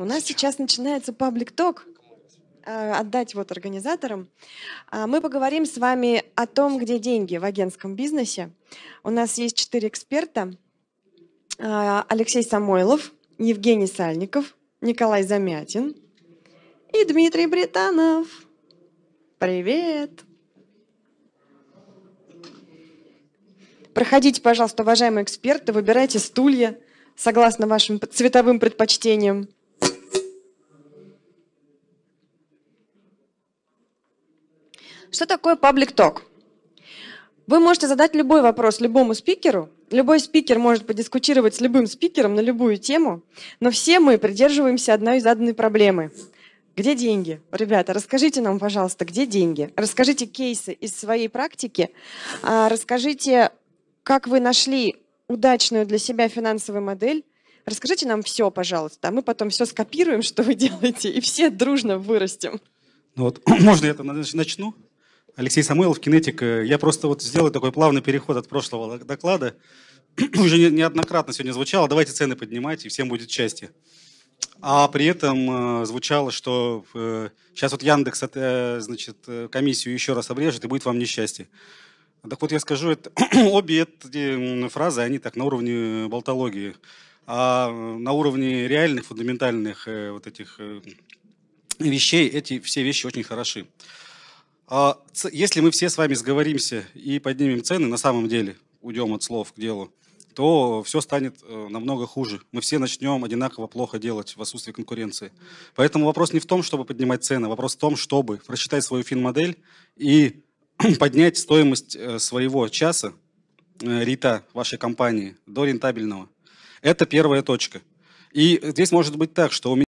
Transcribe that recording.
У нас сейчас начинается паблик-ток э, отдать вот организаторам. А, мы поговорим с вами о том, где деньги в агентском бизнесе. У нас есть четыре эксперта. А, Алексей Самойлов, Евгений Сальников, Николай Замятин и Дмитрий Британов. Привет! Проходите, пожалуйста, уважаемые эксперты, выбирайте стулья согласно вашим цветовым предпочтениям. Что такое паблик ток? Вы можете задать любой вопрос любому спикеру. Любой спикер может подискутировать с любым спикером на любую тему, но все мы придерживаемся одной заданной проблемы. Где деньги? Ребята, расскажите нам, пожалуйста, где деньги? Расскажите кейсы из своей практики, а, расскажите, как вы нашли удачную для себя финансовую модель, Расскажите нам все, пожалуйста, а мы потом все скопируем, что вы делаете, и все дружно вырастем. Ну вот, можно я это начну? Алексей Самойлов, кинетик. Э, я просто вот сделаю такой плавный переход от прошлого доклада. Уже неоднократно сегодня звучало, давайте цены поднимать, и всем будет счастье. А при этом э, звучало, что сейчас э, вот Яндекс значит, комиссию еще раз обрежет, и будет вам несчастье. Так вот я скажу, это, обе эти фразы, они так на уровне болтологии. А на уровне реальных, фундаментальных вот этих вещей эти все вещи очень хороши. А, если мы все с вами сговоримся и поднимем цены, на самом деле, уйдем от слов к делу, то все станет э, намного хуже. Мы все начнем одинаково плохо делать в отсутствии конкуренции. Поэтому вопрос не в том, чтобы поднимать цены, а вопрос в том, чтобы рассчитать свою фин-модель и поднять стоимость э, своего часа, э, рита вашей компании до рентабельного. Это первая точка. И здесь может быть так, что у меня